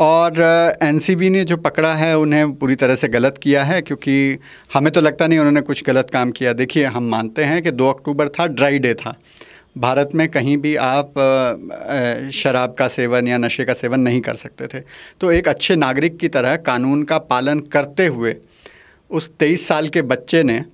और एनसीबी ने जो पकड़ा है उन्हें पूरी तरह से गलत किया है क्योंकि हमें तो लगता नहीं उन्होंने कुछ गलत काम किया देखिए हम मानते हैं कि दो अक्टूबर था ड्राई डे था भारत में कहीं भी आप शराब का सेवन या नशे का सेवन नहीं कर सकते थे तो एक अच्छे नागरिक की तरह कानून का पालन करते हुए उस तेईस साल के बच्चे ने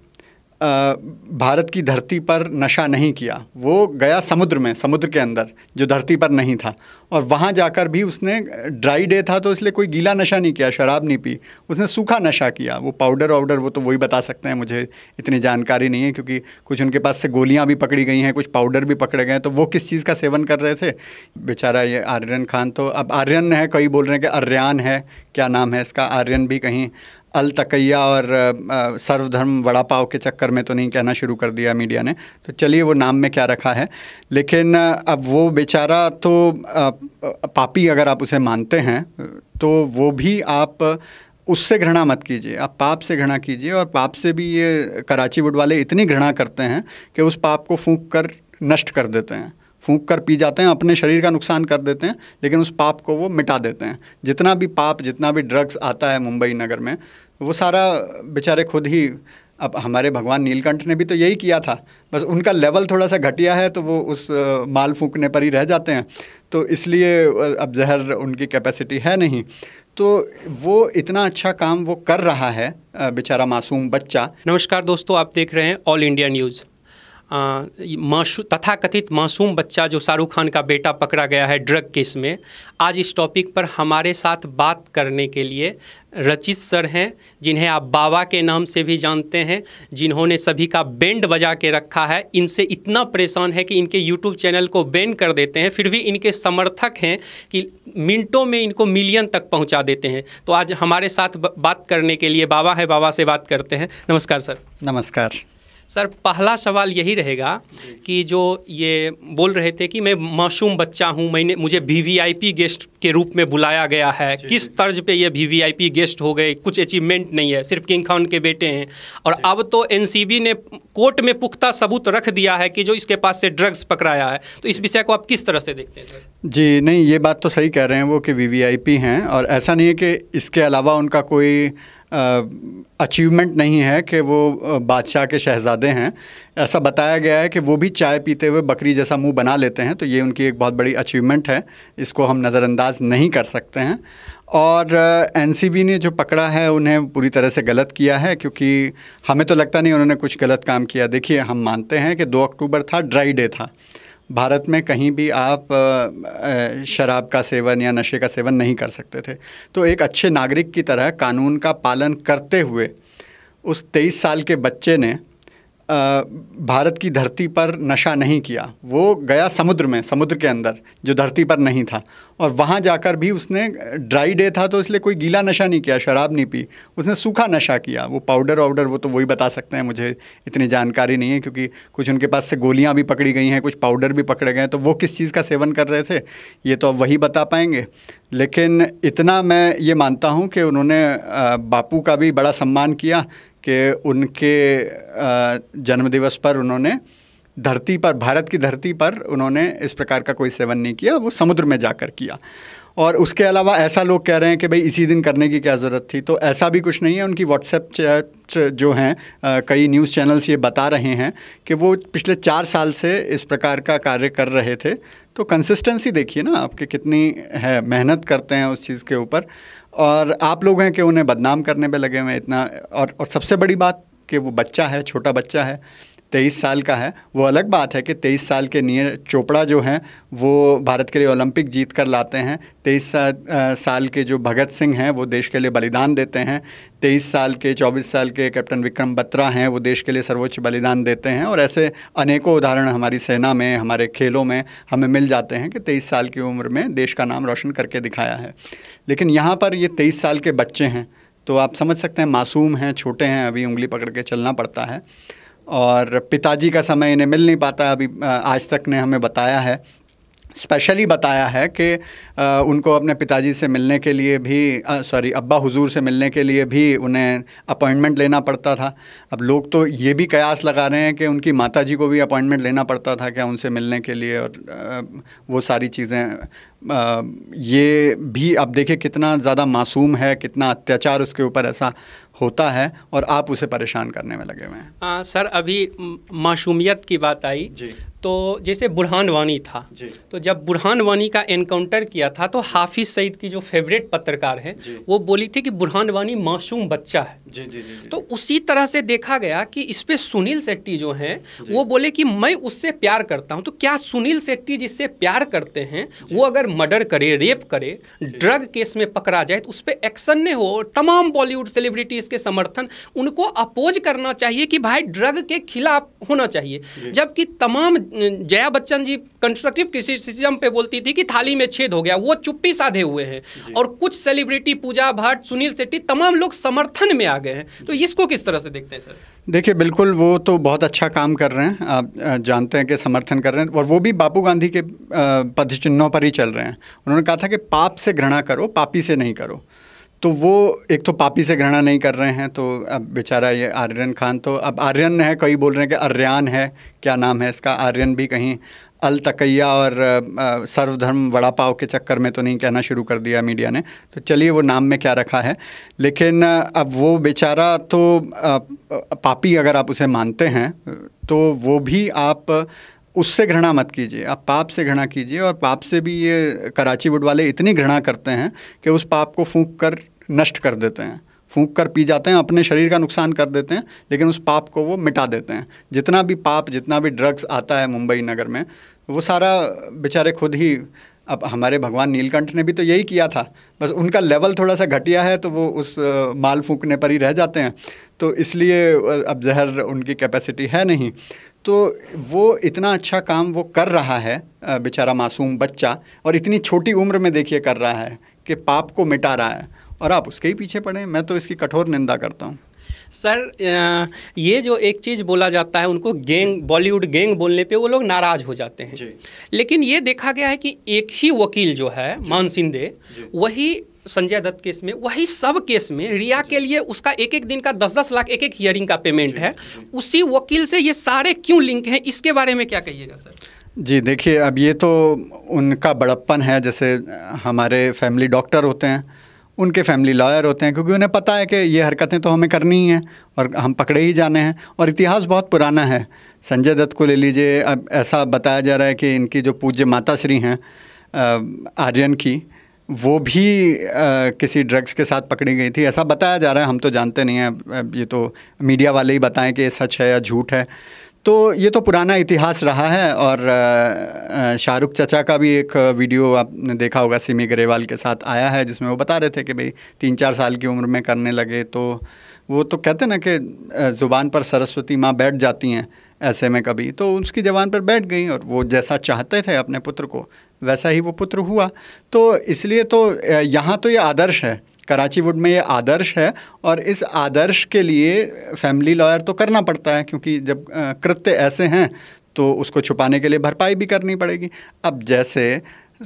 भारत की धरती पर नशा नहीं किया वो गया समुद्र में समुद्र के अंदर जो धरती पर नहीं था और वहाँ जाकर भी उसने ड्राई डे था तो इसलिए कोई गीला नशा नहीं किया शराब नहीं पी उसने सूखा नशा किया वो पाउडर वाउडर वो तो वही बता सकते हैं मुझे इतनी जानकारी नहीं है क्योंकि कुछ उनके पास से गोलियाँ भी पकड़ी गई हैं कुछ पाउडर भी पकड़े गए हैं तो वो किस चीज़ का सेवन कर रहे थे बेचारा ये आर्यन खान तो अब आर्यन है कई बोल रहे हैं कि आर्यन है क्या नाम है इसका आर्यन भी कहीं अलतकैया और सर्वधर्म वड़ा पाव के चक्कर में तो नहीं कहना शुरू कर दिया मीडिया ने तो चलिए वो नाम में क्या रखा है लेकिन अब वो बेचारा तो पापी अगर आप उसे मानते हैं तो वो भी आप उससे घृणा मत कीजिए आप पाप से घृणा कीजिए और पाप से भी ये कराची वुड वाले इतनी घृणा करते हैं कि उस पाप को फूंक कर नष्ट कर देते हैं फूंक कर पी जाते हैं अपने शरीर का नुकसान कर देते हैं लेकिन उस पाप को वो मिटा देते हैं जितना भी पाप जितना भी ड्रग्स आता है मुंबई नगर में वो सारा बेचारे खुद ही अब हमारे भगवान नीलकंठ ने भी तो यही किया था बस उनका लेवल थोड़ा सा घटिया है तो वो उस माल फूकने पर ही रह जाते हैं तो इसलिए अब जहर उनकी कैपेसिटी है नहीं तो वो इतना अच्छा काम वो कर रहा है बेचारा मासूम बच्चा नमस्कार दोस्तों आप देख रहे हैं ऑल इंडिया न्यूज़ मासू तथा कथित मासूम बच्चा जो शाहरुख खान का बेटा पकड़ा गया है ड्रग केस में आज इस टॉपिक पर हमारे साथ बात करने के लिए रचित सर हैं जिन्हें आप बाबा के नाम से भी जानते हैं जिन्होंने सभी का बैंड बजा के रखा है इनसे इतना परेशान है कि इनके यूट्यूब चैनल को बैन कर देते हैं फिर भी इनके समर्थक हैं कि मिनटों में इनको मिलियन तक पहुंचा देते हैं तो आज हमारे साथ बात करने के लिए बाबा है बाबा से बात करते हैं नमस्कार सर नमस्कार सर पहला सवाल यही रहेगा कि जो ये बोल रहे थे कि मैं मासूम बच्चा हूँ मैंने मुझे वीवीआईपी गेस्ट के रूप में बुलाया गया है किस तर्ज पे ये वीवीआईपी गेस्ट हो गए कुछ अचीवमेंट नहीं है सिर्फ किंग खान के बेटे हैं और अब तो एनसीबी ने कोर्ट में पुख्ता सबूत रख दिया है कि जो इसके पास से ड्रग्स पकड़ाया है तो इस विषय को आप किस तरह से देखते हैं जी नहीं ये बात तो सही कह रहे हैं वो कि वी हैं और ऐसा नहीं है कि इसके अलावा उनका कोई अचीवमेंट नहीं है कि वो बादशाह के शहजादे हैं ऐसा बताया गया है कि वो भी चाय पीते हुए बकरी जैसा मुंह बना लेते हैं तो ये उनकी एक बहुत बड़ी अचीवमेंट है इसको हम नज़रअंदाज नहीं कर सकते हैं और एन ने जो पकड़ा है उन्हें पूरी तरह से गलत किया है क्योंकि हमें तो लगता नहीं उन्होंने कुछ गलत काम किया देखिए हम मानते हैं कि दो अक्टूबर था ड्राई डे था भारत में कहीं भी आप शराब का सेवन या नशे का सेवन नहीं कर सकते थे तो एक अच्छे नागरिक की तरह कानून का पालन करते हुए उस तेईस साल के बच्चे ने भारत की धरती पर नशा नहीं किया वो गया समुद्र में समुद्र के अंदर जो धरती पर नहीं था और वहाँ जाकर भी उसने ड्राई डे था तो इसलिए कोई गीला नशा नहीं किया शराब नहीं पी उसने सूखा नशा किया वो पाउडर वाउडर वो तो वही बता सकते हैं मुझे इतनी जानकारी नहीं है क्योंकि कुछ उनके पास से गोलियाँ भी पकड़ी गई हैं कुछ पाउडर भी पकड़े गए हैं तो वो किस चीज़ का सेवन कर रहे थे ये तो अब वही बता पाएंगे लेकिन इतना मैं ये मानता हूँ कि उन्होंने बापू का भी बड़ा सम्मान किया कि उनके जन्मदिवस पर उन्होंने धरती पर भारत की धरती पर उन्होंने इस प्रकार का कोई सेवन नहीं किया वो समुद्र में जाकर किया और उसके अलावा ऐसा लोग कह रहे हैं कि भाई इसी दिन करने की क्या ज़रूरत थी तो ऐसा भी कुछ नहीं है उनकी व्हाट्सएप चैट जो हैं कई न्यूज़ चैनल्स ये बता रहे हैं कि वो पिछले चार साल से इस प्रकार का कार्य कर रहे थे तो कंसिस्टेंसी देखिए ना आपके कितनी है मेहनत करते हैं उस चीज़ के ऊपर और आप लोग हैं कि उन्हें बदनाम करने पे लगे हुए हैं इतना और और सबसे बड़ी बात कि वो बच्चा है छोटा बच्चा है तेईस साल का है वो अलग बात है कि तेईस साल के नीर चोपड़ा जो हैं वो भारत के लिए ओलंपिक जीत कर लाते हैं तेईस सा, साल के जो भगत सिंह हैं वो देश के लिए बलिदान देते हैं तेईस साल के चौबीस साल के कैप्टन विक्रम बत्रा हैं वो देश के लिए सर्वोच्च बलिदान देते हैं और ऐसे अनेकों उदाहरण हमारी सेना में हमारे खेलों में हमें मिल जाते हैं कि तेईस साल की उम्र में देश का नाम रोशन करके दिखाया है लेकिन यहाँ पर ये तेईस साल के बच्चे हैं तो आप समझ सकते हैं मासूम हैं छोटे हैं अभी उंगली पकड़ के चलना पड़ता है और पिताजी का समय इन्हें मिल नहीं पाता अभी आज तक ने हमें बताया है स्पेशली बताया है कि उनको अपने पिताजी से मिलने के लिए भी सॉरी अब्बा हुजूर से मिलने के लिए भी उन्हें अपॉइंटमेंट लेना पड़ता था अब लोग तो ये भी कयास लगा रहे हैं कि उनकी माता जी को भी अपॉइंटमेंट लेना पड़ता था क्या उनसे मिलने के लिए और वो सारी चीज़ें ये भी अब देखिए कितना ज़्यादा मासूम है कितना अत्याचार उसके ऊपर ऐसा होता है और आप उसे परेशान करने में लगे हुए हैं सर अभी मासूमियत की बात आई जी तो जैसे बुरहान वानी था तो जब बुरहान वानी का एनकाउंटर किया था तो हाफिज़ सईद की जो फेवरेट पत्रकार है वो बोली थी कि बुरहान वानी मासूम बच्चा है जी जी जी तो उसी तरह से देखा गया कि इस पर सुनील शेट्टी जो हैं वो बोले कि मैं उससे प्यार करता हूँ तो क्या सुनील शेट्टी जिससे प्यार करते हैं वो अगर मर्डर करे रेप करे ड्रग केस में पकड़ा जाए तो उस पर एक्शन नहीं हो और तमाम बॉलीवुड सेलिब्रिटीज इसके समर्थन उनको अपोज करना चाहिए कि भाई ड्रग के खिलाफ होना चाहिए जबकि तमाम जया बच्चन जी कंस्ट्रक्टिव क्रिटिसिज्म पे बोलती थी कि थाली में छेद हो गया वो चुप्पी साधे हुए हैं और कुछ सेलिब्रिटी पूजा भट्ट सुनील शेट्टी तमाम लोग समर्थन में आ गए हैं तो इसको किस तरह से देखते हैं सर देखिए बिल्कुल वो तो बहुत अच्छा काम कर रहे हैं आप जानते हैं कि समर्थन कर रहे हैं और वो भी बापू गांधी के पदचिन्हों पर ही चल रहे हैं उन्होंने कहा था कि पाप से घृणा करो पापी से नहीं करो तो वो एक तो पापी से घृणा नहीं कर रहे हैं तो अब बेचारा ये आर्यन खान तो अब आर्यन है कई बोल रहे हैं कि अर्यान है क्या नाम है इसका आर्यन भी कहीं अल तकैया और सर्वधर्म वड़ा पाव के चक्कर में तो नहीं कहना शुरू कर दिया मीडिया ने तो चलिए वो नाम में क्या रखा है लेकिन अब वो बेचारा तो पापी अगर आप उसे मानते हैं तो वो भी आप उससे घृणा मत कीजिए आप पाप से घृणा कीजिए और पाप से भी ये कराची वुड वाले इतनी घृणा करते हैं कि उस पाप को फूंक कर नष्ट कर देते हैं फूंक कर पी जाते हैं अपने शरीर का नुकसान कर देते हैं लेकिन उस पाप को वो मिटा देते हैं जितना भी पाप जितना भी ड्रग्स आता है मुंबई नगर में वो सारा बेचारे खुद ही अब हमारे भगवान नीलकंठ ने भी तो यही किया था बस उनका लेवल थोड़ा सा घटिया है तो वो उस माल फूकने पर ही रह जाते हैं तो इसलिए अब जहर उनकी कैपेसिटी है नहीं तो वो इतना अच्छा काम वो कर रहा है बेचारा मासूम बच्चा और इतनी छोटी उम्र में देखिए कर रहा है कि पाप को मिटा रहा है और आप उसके ही पीछे पड़े मैं तो इसकी कठोर निंदा करता हूँ सर ये जो एक चीज़ बोला जाता है उनको गैंग बॉलीवुड गैंग बोलने पे वो लोग नाराज़ हो जाते हैं लेकिन ये देखा गया है कि एक ही वकील जो है मान सिंधे वही संजय दत्त केस में वही सब केस में रिया के लिए उसका एक एक दिन का दस दस लाख एक एक हियरिंग का पेमेंट है उसी वकील से ये सारे क्यों लिंक हैं इसके बारे में क्या कहिएगा सर जी देखिए अब ये तो उनका बड़प्पन है जैसे हमारे फैमिली डॉक्टर होते हैं उनके फैमिली लॉयर होते हैं क्योंकि उन्हें पता है कि ये हरकतें तो हमें करनी ही हैं और हम पकड़े ही जाने हैं और इतिहास बहुत पुराना है संजय दत्त को ले लीजिए अब ऐसा बताया जा रहा है कि इनकी जो पूज्य माता श्री हैं आर्यन की वो भी आ, किसी ड्रग्स के साथ पकड़ी गई थी ऐसा बताया जा रहा है हम तो जानते नहीं हैं ये तो मीडिया वाले ही बताएं कि ये सच है या झूठ है तो ये तो पुराना इतिहास रहा है और शाहरुख चचा का भी एक वीडियो आपने देखा होगा सिमी ग्रेवाल के साथ आया है जिसमें वो बता रहे थे कि भाई तीन चार साल की उम्र में करने लगे तो वो तो कहते ना कि ज़ुबान पर सरस्वती माँ बैठ जाती हैं ऐसे में कभी तो उसकी जवान पर बैठ गई और वो जैसा चाहते थे अपने पुत्र को वैसा ही वो पुत्र हुआ तो इसलिए तो यहाँ तो ये आदर्श है कराची वुड में ये आदर्श है और इस आदर्श के लिए फैमिली लॉयर तो करना पड़ता है क्योंकि जब कृत्य ऐसे हैं तो उसको छुपाने के लिए भरपाई भी करनी पड़ेगी अब जैसे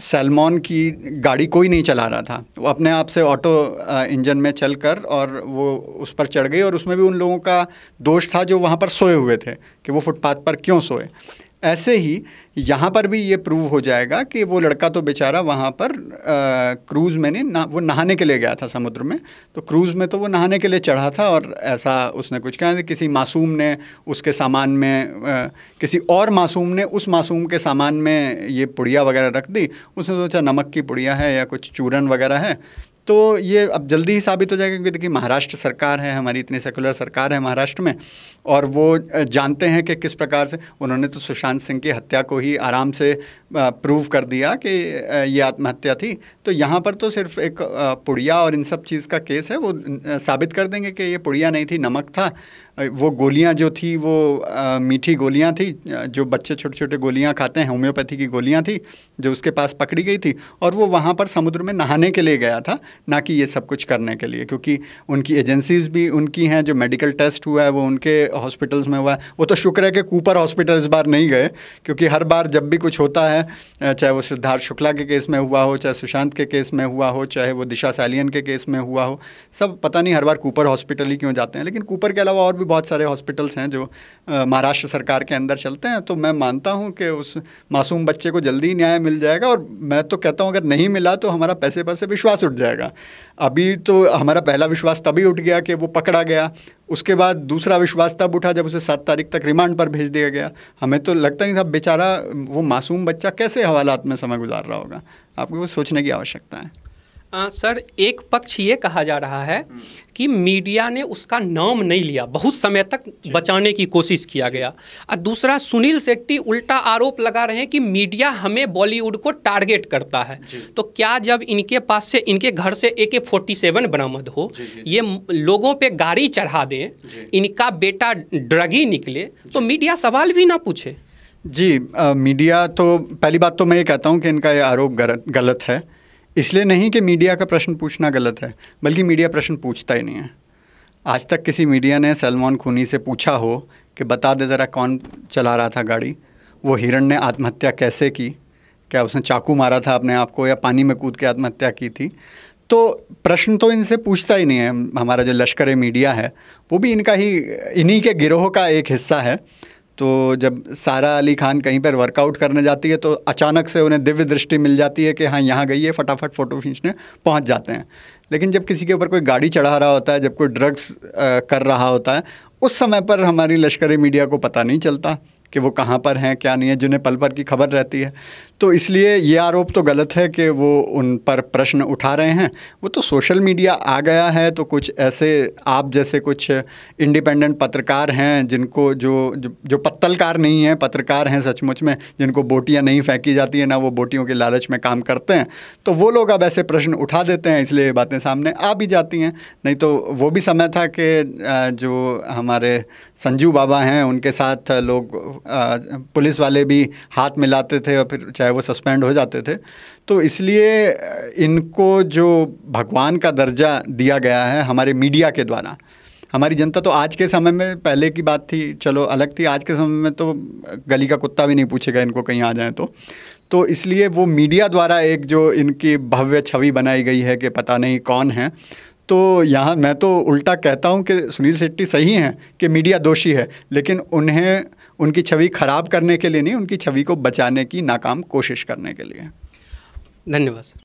सलमोन की गाड़ी कोई नहीं चला रहा था वो अपने आप से ऑटो इंजन में चल कर और वो उस पर चढ़ गई और उसमें भी उन लोगों का दोष था जो वहाँ पर सोए हुए थे कि वो फुटपाथ पर क्यों सोए ऐसे ही यहाँ पर भी ये प्रूव हो जाएगा कि वो लड़का तो बेचारा वहाँ पर क्रूज़ में नहीं ना वो नहाने के लिए गया था समुद्र में तो क्रूज़ में तो वो नहाने के लिए चढ़ा था और ऐसा उसने कुछ कहा किसी मासूम ने उसके सामान में आ, किसी और मासूम ने उस मासूम के सामान में ये पुड़िया वगैरह रख दी उसने सोचा नमक की पुड़िया है या कुछ चूरन वगैरह है तो ये अब जल्दी ही साबित हो जाएगा क्योंकि देखिए महाराष्ट्र सरकार है हमारी इतनी सेकुलर सरकार है महाराष्ट्र में और वो जानते हैं कि किस प्रकार से उन्होंने तो सुशांत सिंह की हत्या को ही आराम से प्रूव कर दिया कि ये आत्महत्या थी तो यहाँ पर तो सिर्फ एक पुड़िया और इन सब चीज़ का केस है वो साबित कर देंगे कि ये पुड़िया नहीं थी नमक था वो गोलियां जो थी वो आ, मीठी गोलियां थी जो बच्चे छोटे छोटे गोलियां खाते हैं होम्योपैथी की गोलियां थी जो उसके पास पकड़ी गई थी और वो वहाँ पर समुद्र में नहाने के लिए गया था ना कि ये सब कुछ करने के लिए क्योंकि उनकी एजेंसीज भी उनकी हैं जो मेडिकल टेस्ट हुआ है वो उनके हॉस्पिटल्स में हुआ है वो तो शुक्र है कि कूपर हॉस्पिटल इस बार नहीं गए क्योंकि हर बार जब भी कुछ होता है चाहे वो सिद्धार्थ शुक्ला के केस में हुआ हो चाहे सुशांत के केस में हुआ हो चाहे वो दिशा सैलियन के केस में हुआ हो सब पता नहीं हर बार कूपर हॉस्पिटल ही क्यों जाते हैं लेकिन कूपर के अलावा और भी बहुत सारे हॉस्पिटल्स हैं जो महाराष्ट्र सरकार के अंदर चलते हैं तो मैं मानता हूँ कि उस मासूम बच्चे को जल्दी न्याय मिल जाएगा और मैं तो कहता हूँ अगर नहीं मिला तो हमारा पैसे पैसे विश्वास उठ जाएगा अभी तो हमारा पहला विश्वास तभी उठ गया कि वो पकड़ा गया उसके बाद दूसरा विश्वास तब उठा जब उसे सात तारीख तक रिमांड पर भेज दिया गया हमें तो लगता नहीं था बेचारा वो मासूम बच्चा कैसे हवालात में समय गुजार रहा होगा आपको वो सोचने की आवश्यकता है आ, सर एक पक्ष ये कहा जा रहा है हम्म। कि मीडिया ने उसका नाम नहीं लिया बहुत समय तक बचाने की कोशिश किया गया और दूसरा सुनील शेट्टी उल्टा आरोप लगा रहे हैं कि मीडिया हमें बॉलीवुड को टारगेट करता है तो क्या जब इनके पास से इनके घर से ए के फोर्टी सेवन बरामद हो ये लोगों पे गाड़ी चढ़ा दें इनका बेटा ड्रगी निकले तो मीडिया सवाल भी ना पूछे जी आ, मीडिया तो पहली बात तो मैं ये कहता हूँ कि इनका ये आरोप गलत है इसलिए नहीं कि मीडिया का प्रश्न पूछना गलत है बल्कि मीडिया प्रश्न पूछता ही नहीं है आज तक किसी मीडिया ने सलमान खूनी से पूछा हो कि बता दे ज़रा कौन चला रहा था गाड़ी वो हिरण ने आत्महत्या कैसे की क्या उसने चाकू मारा था अपने आप को या पानी में कूद के आत्महत्या की थी तो प्रश्न तो इनसे पूछता ही नहीं है हमारा जो लश्कर मीडिया है वो भी इनका ही इन्हीं के गिरोह का एक हिस्सा है तो जब सारा अली खान कहीं पर वर्कआउट करने जाती है तो अचानक से उन्हें दिव्य दृष्टि मिल जाती है कि हाँ यहाँ गई है फटाफट फ़ोटो खींचने पहुँच जाते हैं लेकिन जब किसी के ऊपर कोई गाड़ी चढ़ा रहा होता है जब कोई ड्रग्स कर रहा होता है उस समय पर हमारी लश्कर मीडिया को पता नहीं चलता कि वो कहाँ पर हैं क्या नहीं है जिन्हें पल पर की खबर रहती है तो इसलिए ये आरोप तो गलत है कि वो उन पर प्रश्न उठा रहे हैं वो तो सोशल मीडिया आ गया है तो कुछ ऐसे आप जैसे कुछ इंडिपेंडेंट पत्रकार हैं जिनको जो जो, जो पत्तलकार नहीं हैं पत्रकार हैं सचमुच में जिनको बोटियाँ नहीं फेंकी जाती हैं ना वो बोटियों के लालच में काम करते हैं तो वो लोग अब ऐसे प्रश्न उठा देते हैं इसलिए ये बातें सामने आ भी जाती हैं नहीं तो वो भी समय था कि जो हमारे संजू बाबा हैं उनके साथ लोग पुलिस वाले भी हाथ मिलाते थे और फिर चाहे वो सस्पेंड हो जाते थे तो इसलिए इनको जो भगवान का दर्जा दिया गया है हमारे मीडिया के द्वारा हमारी जनता तो आज के समय में पहले की बात थी चलो अलग थी आज के समय में तो गली का कुत्ता भी नहीं पूछेगा इनको कहीं आ जाए तो तो इसलिए वो मीडिया द्वारा एक जो इनकी भव्य छवि बनाई गई है कि पता नहीं कौन है तो यहाँ मैं तो उल्टा कहता हूँ कि सुनील शेट्टी सही हैं कि मीडिया दोषी है लेकिन उन्हें उनकी छवि खराब करने के लिए नहीं उनकी छवि को बचाने की नाकाम कोशिश करने के लिए धन्यवाद